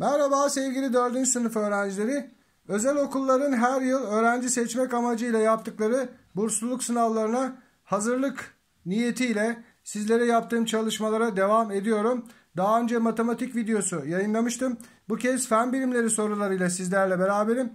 Merhaba sevgili 4. sınıf öğrencileri. Özel okulların her yıl öğrenci seçmek amacıyla yaptıkları bursluluk sınavlarına hazırlık niyetiyle sizlere yaptığım çalışmalara devam ediyorum. Daha önce matematik videosu yayınlamıştım. Bu kez fen bilimleri sorularıyla sizlerle beraberim.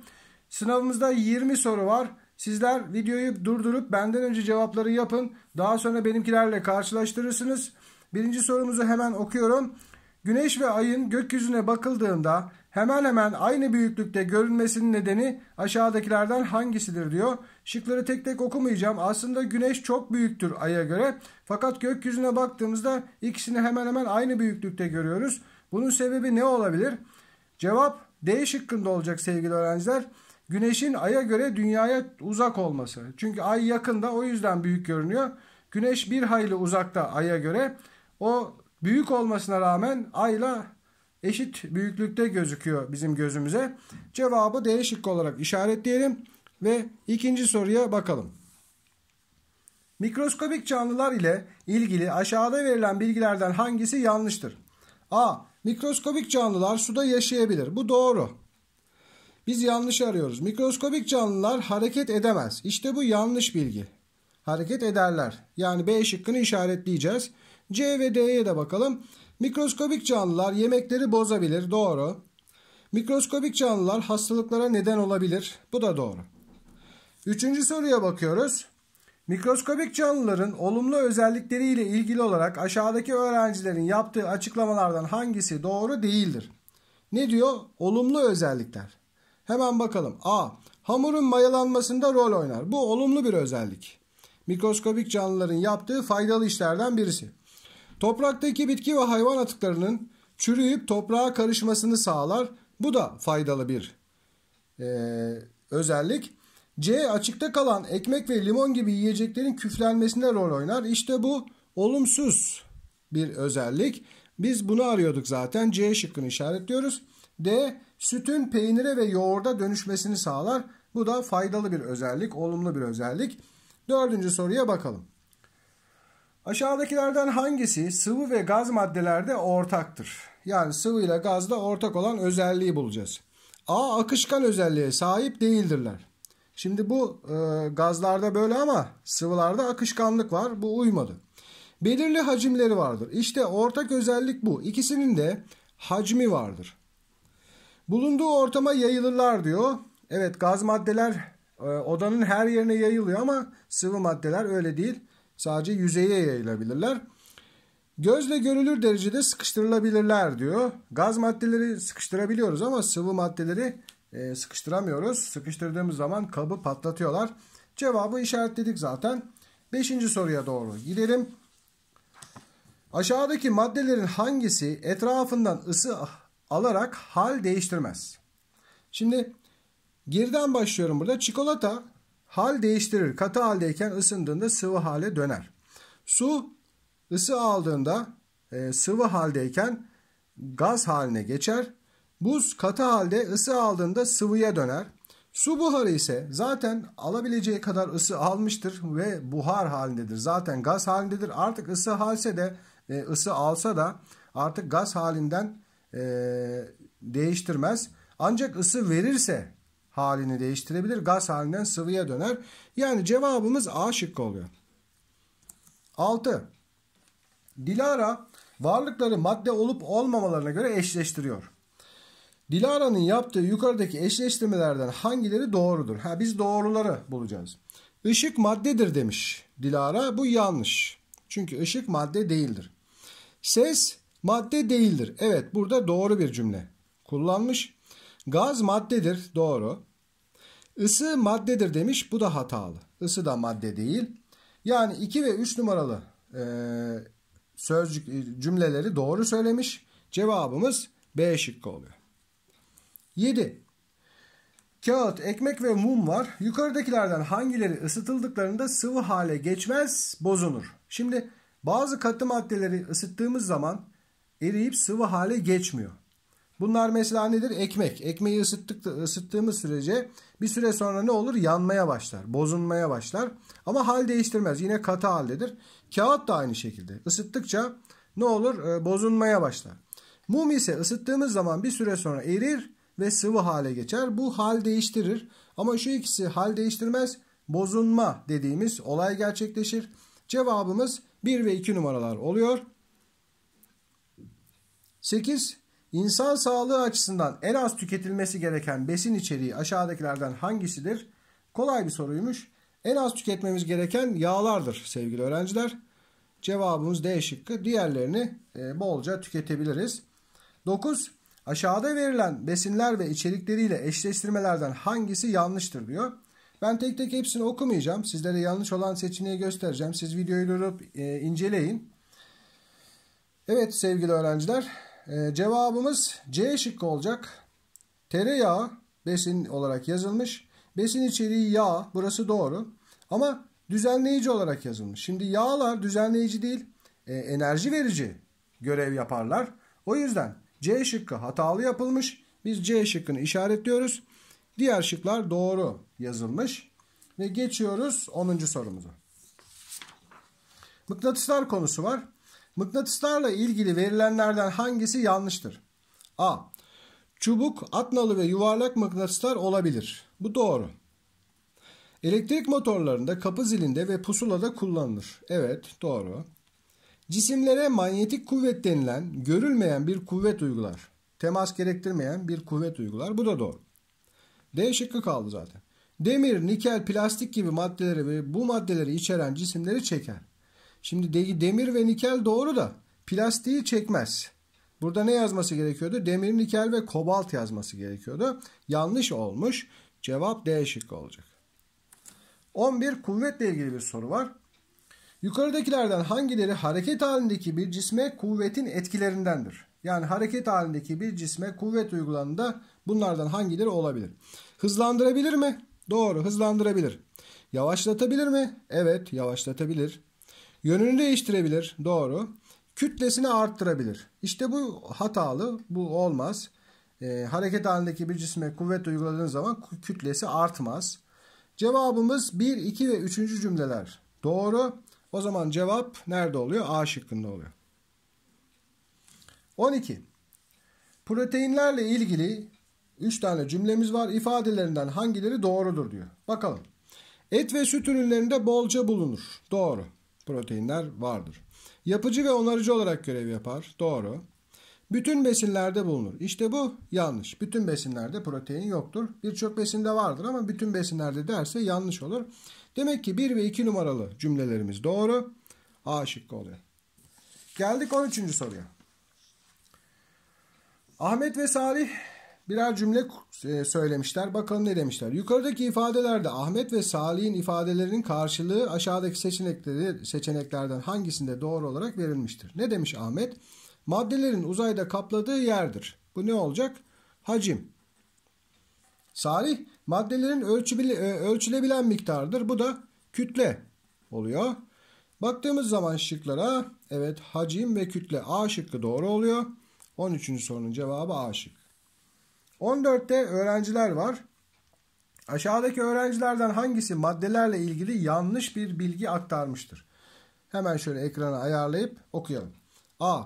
Sınavımızda 20 soru var. Sizler videoyu durdurup benden önce cevapları yapın. Daha sonra benimkilerle karşılaştırırsınız. Birinci sorumuzu hemen okuyorum. Güneş ve ayın gökyüzüne bakıldığında hemen hemen aynı büyüklükte görünmesinin nedeni aşağıdakilerden hangisidir diyor. Şıkları tek tek okumayacağım. Aslında güneş çok büyüktür aya göre. Fakat gökyüzüne baktığımızda ikisini hemen hemen aynı büyüklükte görüyoruz. Bunun sebebi ne olabilir? Cevap D şıkkında olacak sevgili öğrenciler. Güneşin aya göre dünyaya uzak olması. Çünkü ay yakında o yüzden büyük görünüyor. Güneş bir hayli uzakta aya göre. O büyük olmasına rağmen ayla eşit büyüklükte gözüküyor bizim gözümüze. Cevabı değişik olarak işaretleyelim ve ikinci soruya bakalım. Mikroskobik canlılar ile ilgili aşağıda verilen bilgilerden hangisi yanlıştır? A. Mikroskobik canlılar suda yaşayabilir. Bu doğru. Biz yanlış arıyoruz. Mikroskobik canlılar hareket edemez. İşte bu yanlış bilgi. Hareket ederler. Yani B şıkkını işaretleyeceğiz. C ve D'ye de bakalım. Mikroskobik canlılar yemekleri bozabilir. Doğru. Mikroskobik canlılar hastalıklara neden olabilir. Bu da doğru. Üçüncü soruya bakıyoruz. Mikroskobik canlıların olumlu özellikleriyle ilgili olarak aşağıdaki öğrencilerin yaptığı açıklamalardan hangisi doğru değildir? Ne diyor? Olumlu özellikler. Hemen bakalım. A. Hamurun mayalanmasında rol oynar. Bu olumlu bir özellik. Mikroskobik canlıların yaptığı faydalı işlerden birisi. Topraktaki bitki ve hayvan atıklarının çürüyüp toprağa karışmasını sağlar. Bu da faydalı bir e, özellik. C. Açıkta kalan ekmek ve limon gibi yiyeceklerin küflenmesine rol oynar. İşte bu olumsuz bir özellik. Biz bunu arıyorduk zaten. C şıkkını işaretliyoruz. D. Sütün peynire ve yoğurda dönüşmesini sağlar. Bu da faydalı bir özellik, olumlu bir özellik. Dördüncü soruya bakalım. Aşağıdakilerden hangisi sıvı ve gaz maddelerde ortaktır? Yani sıvı ile gazda ortak olan özelliği bulacağız. A. Akışkan özelliğe sahip değildirler. Şimdi bu e, gazlarda böyle ama sıvılarda akışkanlık var. Bu uymadı. Belirli hacimleri vardır. İşte ortak özellik bu. İkisinin de hacmi vardır. Bulunduğu ortama yayılırlar diyor. Evet gaz maddeler e, odanın her yerine yayılıyor ama sıvı maddeler öyle değil. Sadece yüzeye yayılabilirler. Gözle görülür derecede sıkıştırılabilirler diyor. Gaz maddeleri sıkıştırabiliyoruz ama sıvı maddeleri e, sıkıştıramıyoruz. Sıkıştırdığımız zaman kabı patlatıyorlar. Cevabı işaretledik zaten. Beşinci soruya doğru gidelim. Aşağıdaki maddelerin hangisi etrafından ısı alarak hal değiştirmez? Şimdi geriden başlıyorum burada. Çikolata Hal değiştirir. Katı haldeyken ısındığında sıvı hale döner. Su ısı aldığında e, sıvı haldeyken gaz haline geçer. Buz katı halde ısı aldığında sıvıya döner. Su buharı ise zaten alabileceği kadar ısı almıştır ve buhar halindedir. Zaten gaz halindedir. Artık ısı halse de e, ısı alsa da artık gaz halinden e, değiştirmez. Ancak ısı verirse halini değiştirebilir. Gaz halinden sıvıya döner. Yani cevabımız A şıkkı oluyor. 6. Dilara varlıkları madde olup olmamalarına göre eşleştiriyor. Dilara'nın yaptığı yukarıdaki eşleştirmelerden hangileri doğrudur? Ha biz doğruları bulacağız. Işık maddedir demiş Dilara. Bu yanlış. Çünkü ışık madde değildir. Ses madde değildir. Evet burada doğru bir cümle kullanmış. Gaz maddedir doğru. Isı maddedir demiş bu da hatalı. Isı da madde değil. Yani 2 ve 3 numaralı e, sözcük e, cümleleri doğru söylemiş. Cevabımız B şıkkı oluyor. 7. Kağıt, ekmek ve mum var. Yukarıdakilerden hangileri ısıtıldıklarında sıvı hale geçmez, bozunur. Şimdi bazı katı maddeleri ısıttığımız zaman eriyip sıvı hale geçmiyor. Bunlar mesela nedir? Ekmek. Ekmeği ısıttık, ısıttığımız sürece bir süre sonra ne olur? Yanmaya başlar, bozulmaya başlar. Ama hal değiştirmez. Yine katı haldedir. Kağıt da aynı şekilde. Isıttıkça ne olur? E, bozulmaya başlar. Mum ise ısıttığımız zaman bir süre sonra erir ve sıvı hale geçer. Bu hal değiştirir. Ama şu ikisi hal değiştirmez. Bozunma dediğimiz olay gerçekleşir. Cevabımız 1 ve 2 numaralar oluyor. 8 İnsan sağlığı açısından en az tüketilmesi gereken besin içeriği aşağıdakilerden hangisidir? Kolay bir soruymuş. En az tüketmemiz gereken yağlardır sevgili öğrenciler. Cevabımız D şıkkı. Diğerlerini e, bolca tüketebiliriz. 9. Aşağıda verilen besinler ve içerikleriyle eşleştirmelerden hangisi yanlıştır diyor. Ben tek tek hepsini okumayacağım. Sizlere yanlış olan seçeneği göstereceğim. Siz videoyu durup e, inceleyin. Evet sevgili öğrenciler ee, cevabımız C şıkkı olacak. Tereyağı besin olarak yazılmış. Besin içeriği yağ. Burası doğru. Ama düzenleyici olarak yazılmış. Şimdi yağlar düzenleyici değil e, enerji verici görev yaparlar. O yüzden C şıkkı hatalı yapılmış. Biz C şıkkını işaretliyoruz. Diğer şıklar doğru yazılmış. Ve geçiyoruz 10. sorumuza. Mıknatıslar konusu var. Mıknatıslarla ilgili verilenlerden hangisi yanlıştır? A. Çubuk, atnalı ve yuvarlak mıknatıslar olabilir. Bu doğru. Elektrik motorlarında kapı zilinde ve pusulada kullanılır. Evet, doğru. Cisimlere manyetik kuvvet denilen, görülmeyen bir kuvvet uygular. Temas gerektirmeyen bir kuvvet uygular. Bu da doğru. D şıkkı kaldı zaten. Demir, nikel, plastik gibi maddeleri ve bu maddeleri içeren cisimleri çeker. Şimdi demir ve nikel doğru da plastiği çekmez. Burada ne yazması gerekiyordu? Demir, nikel ve kobalt yazması gerekiyordu. Yanlış olmuş. Cevap D şıkkı olacak. 11 kuvvetle ilgili bir soru var. Yukarıdakilerden hangileri hareket halindeki bir cisme kuvvetin etkilerindendir? Yani hareket halindeki bir cisme kuvvet uygulandığında bunlardan hangileri olabilir? Hızlandırabilir mi? Doğru hızlandırabilir. Yavaşlatabilir mi? Evet yavaşlatabilir. Yönünü değiştirebilir. Doğru. Kütlesini arttırabilir. İşte bu hatalı. Bu olmaz. E, hareket halindeki bir cisme kuvvet uyguladığınız zaman kütlesi artmaz. Cevabımız 1, 2 ve 3. cümleler. Doğru. O zaman cevap nerede oluyor? A şıkkında oluyor. 12. Proteinlerle ilgili 3 tane cümlemiz var. İfadelerinden hangileri doğrudur diyor. Bakalım. Et ve süt ürünlerinde bolca bulunur. Doğru proteinler vardır. Yapıcı ve onarıcı olarak görev yapar. Doğru. Bütün besinlerde bulunur. İşte bu yanlış. Bütün besinlerde protein yoktur. Birçok besinde vardır ama bütün besinlerde derse yanlış olur. Demek ki 1 ve 2 numaralı cümlelerimiz doğru. A şıkkı oluyor. Geldik 13. soruya. Ahmet ve Salih birer cümle e, söylemişler. Bakalım ne demişler. Yukarıdaki ifadelerde Ahmet ve Salih'in ifadelerinin karşılığı aşağıdaki seçenekleri seçeneklerden hangisinde doğru olarak verilmiştir? Ne demiş Ahmet? Maddelerin uzayda kapladığı yerdir. Bu ne olacak? Hacim. Salih maddelerin e, ölçülebilen miktardır. Bu da kütle oluyor. Baktığımız zaman şıklara evet hacim ve kütle A şıkkı doğru oluyor. 13. sorunun cevabı A şıkkı. 14'te öğrenciler var. Aşağıdaki öğrencilerden hangisi maddelerle ilgili yanlış bir bilgi aktarmıştır? Hemen şöyle ekranı ayarlayıp okuyalım. A.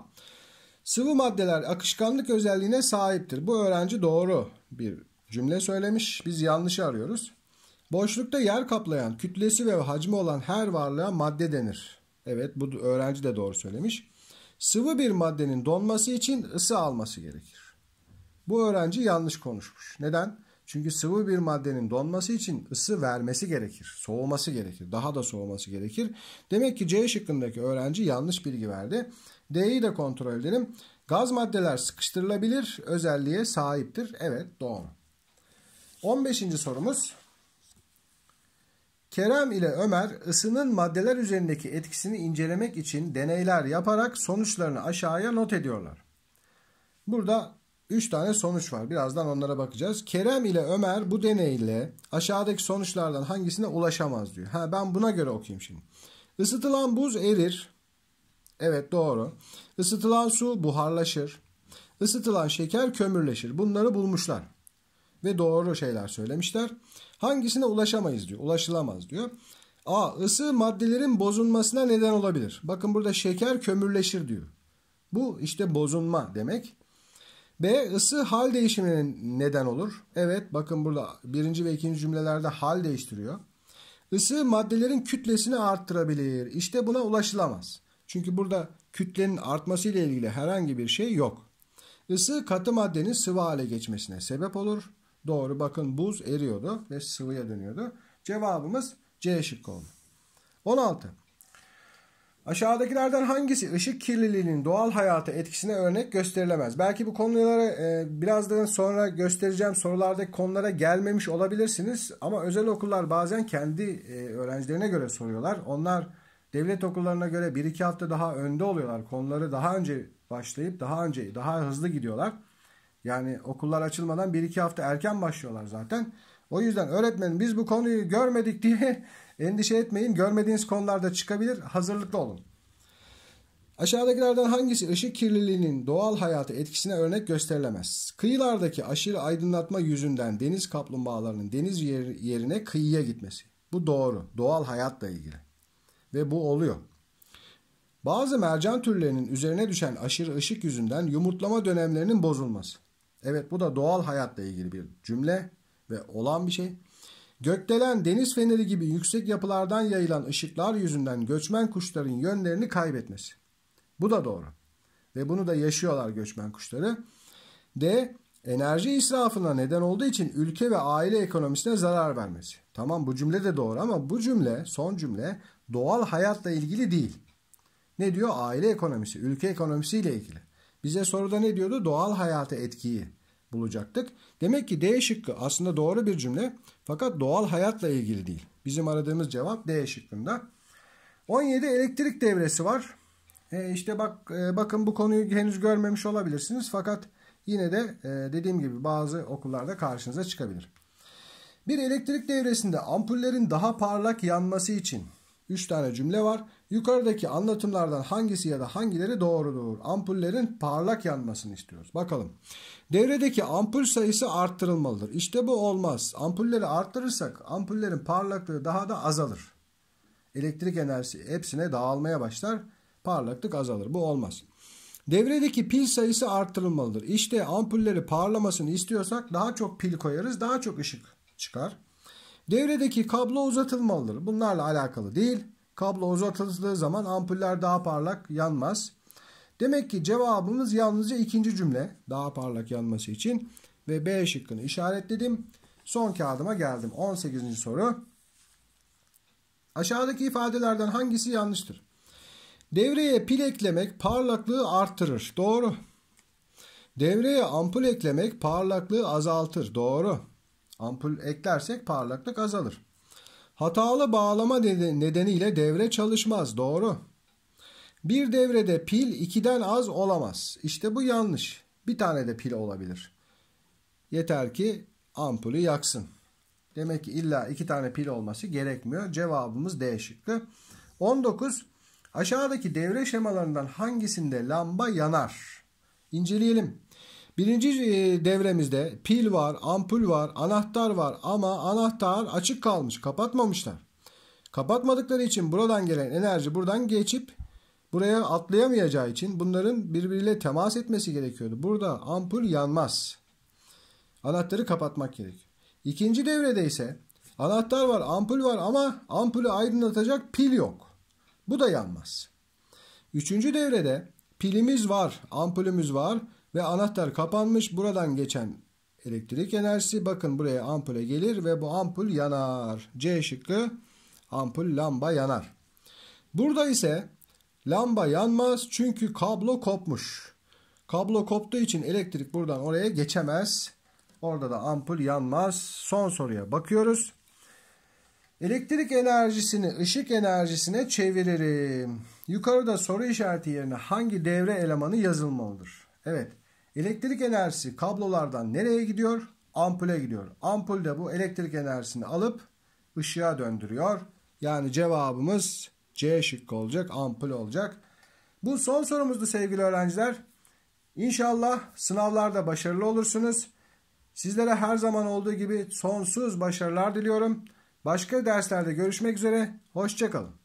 Sıvı maddeler akışkanlık özelliğine sahiptir. Bu öğrenci doğru bir cümle söylemiş. Biz yanlışı arıyoruz. Boşlukta yer kaplayan, kütlesi ve hacmi olan her varlığa madde denir. Evet bu öğrenci de doğru söylemiş. Sıvı bir maddenin donması için ısı alması gerekir. Bu öğrenci yanlış konuşmuş. Neden? Çünkü sıvı bir maddenin donması için ısı vermesi gerekir. Soğuması gerekir. Daha da soğuması gerekir. Demek ki C şıkkındaki öğrenci yanlış bilgi verdi. D'yi de kontrol edelim. Gaz maddeler sıkıştırılabilir özelliğe sahiptir. Evet doğru. 15. sorumuz. Kerem ile Ömer ısının maddeler üzerindeki etkisini incelemek için deneyler yaparak sonuçlarını aşağıya not ediyorlar. Burada 3 tane sonuç var. Birazdan onlara bakacağız. Kerem ile Ömer bu deneyle aşağıdaki sonuçlardan hangisine ulaşamaz diyor. Ha ben buna göre okuyayım şimdi. Isıtılan buz erir. Evet doğru. Isıtılan su buharlaşır. Isıtılan şeker kömürleşir. Bunları bulmuşlar. Ve doğru şeyler söylemişler. Hangisine ulaşamayız diyor. Ulaşılamaz diyor. A. Isı maddelerin bozulmasına neden olabilir. Bakın burada şeker kömürleşir diyor. Bu işte bozulma demek. B. ısı hal değişimine neden olur. Evet bakın burada birinci ve ikinci cümlelerde hal değiştiriyor. Isı maddelerin kütlesini arttırabilir. İşte buna ulaşılamaz. Çünkü burada kütlenin artması ile ilgili herhangi bir şey yok. Isı katı maddenin sıvı hale geçmesine sebep olur. Doğru bakın buz eriyordu ve sıvıya dönüyordu. Cevabımız C şıkkı oldu. 16. Aşağıdakilerden hangisi ışık kirliliğinin doğal hayata etkisine örnek gösterilemez? Belki bu konulara e, birazdan sonra göstereceğim sorulardaki konulara gelmemiş olabilirsiniz. Ama özel okullar bazen kendi e, öğrencilerine göre soruyorlar. Onlar devlet okullarına göre 1-2 hafta daha önde oluyorlar. Konuları daha önce başlayıp daha önce daha hızlı gidiyorlar. Yani okullar açılmadan 1-2 hafta erken başlıyorlar zaten. O yüzden öğretmenim biz bu konuyu görmedik diye Endişe etmeyin görmediğiniz konularda çıkabilir hazırlıklı olun. Aşağıdakilerden hangisi ışık kirliliğinin doğal hayatı etkisine örnek gösterilemez? Kıyılardaki aşırı aydınlatma yüzünden deniz kaplumbağalarının deniz yerine kıyıya gitmesi. Bu doğru. Doğal hayatla ilgili. Ve bu oluyor. Bazı mercan türlerinin üzerine düşen aşırı ışık yüzünden yumurtlama dönemlerinin bozulması. Evet bu da doğal hayatla ilgili bir cümle ve olan bir şey. Gökdelen deniz feneri gibi yüksek yapılardan yayılan ışıklar yüzünden göçmen kuşların yönlerini kaybetmesi. Bu da doğru. Ve bunu da yaşıyorlar göçmen kuşları. D. Enerji israfına neden olduğu için ülke ve aile ekonomisine zarar vermesi. Tamam bu cümle de doğru ama bu cümle son cümle doğal hayatla ilgili değil. Ne diyor? Aile ekonomisi, ülke ekonomisiyle ilgili. Bize soruda ne diyordu? Doğal hayata etkiyi bulacaktık. Demek ki D şıkkı aslında doğru bir cümle fakat doğal hayatla ilgili değil. Bizim aradığımız cevap D şıkkında. 17 elektrik devresi var. E işte bak e bakın bu konuyu henüz görmemiş olabilirsiniz fakat yine de e dediğim gibi bazı okullarda karşınıza çıkabilir. Bir elektrik devresinde ampullerin daha parlak yanması için 3 tane cümle var. Yukarıdaki anlatımlardan hangisi ya da hangileri doğrudur? Ampullerin parlak yanmasını istiyoruz. Bakalım. Devredeki ampul sayısı arttırılmalıdır. İşte bu olmaz. Ampulleri arttırırsak ampullerin parlaklığı daha da azalır. Elektrik enerjisi hepsine dağılmaya başlar. Parlaklık azalır. Bu olmaz. Devredeki pil sayısı arttırılmalıdır. İşte ampulleri parlamasını istiyorsak daha çok pil koyarız, daha çok ışık çıkar. Devredeki kablo uzatılmalıdır. Bunlarla alakalı değil. Kablo uzatıldığı zaman ampuller daha parlak yanmaz. Demek ki cevabımız yalnızca ikinci cümle. Daha parlak yanması için. Ve B şıkkını işaretledim. Son kağıdıma geldim. 18. soru. Aşağıdaki ifadelerden hangisi yanlıştır? Devreye pil eklemek parlaklığı arttırır. Doğru. Devreye ampul eklemek parlaklığı azaltır. Doğru. Ampul eklersek parlaklık azalır. Hatalı bağlama nedeniyle devre çalışmaz. Doğru. Bir devrede pil 2'den az olamaz. İşte bu yanlış. Bir tane de pil olabilir. Yeter ki ampulü yaksın. Demek ki illa 2 tane pil olması gerekmiyor. Cevabımız D şıkkı. 19. Aşağıdaki devre şemalarından hangisinde lamba yanar? İnceleyelim. Birinci e, devremizde pil var, ampul var, anahtar var ama anahtar açık kalmış. Kapatmamışlar. Kapatmadıkları için buradan gelen enerji buradan geçip buraya atlayamayacağı için bunların birbiriyle temas etmesi gerekiyordu. Burada ampul yanmaz. Anahtarı kapatmak gerekiyor. İkinci devrede ise anahtar var, ampul var ama ampulü aydınlatacak pil yok. Bu da yanmaz. Üçüncü devrede pilimiz var, ampulümüz var ve anahtar kapanmış. Buradan geçen elektrik enerjisi bakın buraya ampule gelir ve bu ampul yanar. C şıkkı ampul lamba yanar. Burada ise lamba yanmaz çünkü kablo kopmuş. Kablo koptuğu için elektrik buradan oraya geçemez. Orada da ampul yanmaz. Son soruya bakıyoruz. Elektrik enerjisini ışık enerjisine çeviririm. Yukarıda soru işareti yerine hangi devre elemanı yazılmalıdır? Evet. Elektrik enerjisi kablolardan nereye gidiyor? Ampule gidiyor. Ampul de bu elektrik enerjisini alıp ışığa döndürüyor. Yani cevabımız C şıkkı olacak. Ampul olacak. Bu son sorumuzdu sevgili öğrenciler. İnşallah sınavlarda başarılı olursunuz. Sizlere her zaman olduğu gibi sonsuz başarılar diliyorum. Başka derslerde görüşmek üzere. Hoşçakalın.